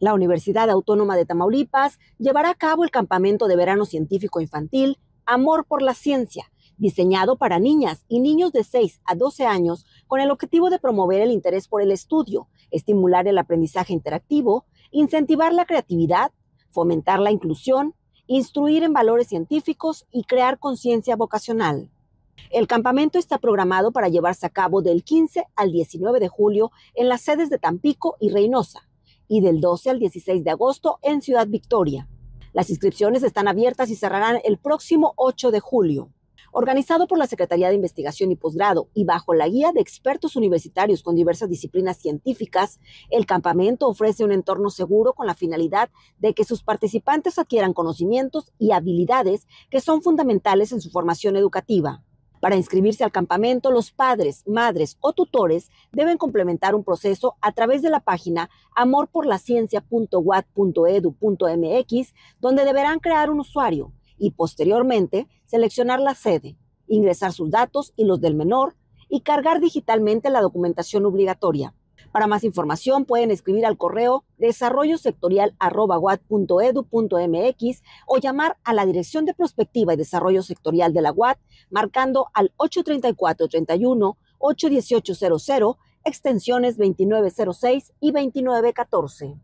La Universidad Autónoma de Tamaulipas llevará a cabo el campamento de verano científico infantil Amor por la Ciencia, diseñado para niñas y niños de 6 a 12 años con el objetivo de promover el interés por el estudio, estimular el aprendizaje interactivo, incentivar la creatividad, fomentar la inclusión, instruir en valores científicos y crear conciencia vocacional. El campamento está programado para llevarse a cabo del 15 al 19 de julio en las sedes de Tampico y Reynosa y del 12 al 16 de agosto en Ciudad Victoria. Las inscripciones están abiertas y cerrarán el próximo 8 de julio. Organizado por la Secretaría de Investigación y Posgrado y bajo la guía de expertos universitarios con diversas disciplinas científicas, el campamento ofrece un entorno seguro con la finalidad de que sus participantes adquieran conocimientos y habilidades que son fundamentales en su formación educativa. Para inscribirse al campamento, los padres, madres o tutores deben complementar un proceso a través de la página amorporlaciencia.wat.edu.mx, donde deberán crear un usuario y posteriormente seleccionar la sede, ingresar sus datos y los del menor y cargar digitalmente la documentación obligatoria. Para más información pueden escribir al correo desarrollosectorial.edu.mx o llamar a la Dirección de Prospectiva y Desarrollo Sectorial de la UAT marcando al 834-31 81800 extensiones 2906 y 2914.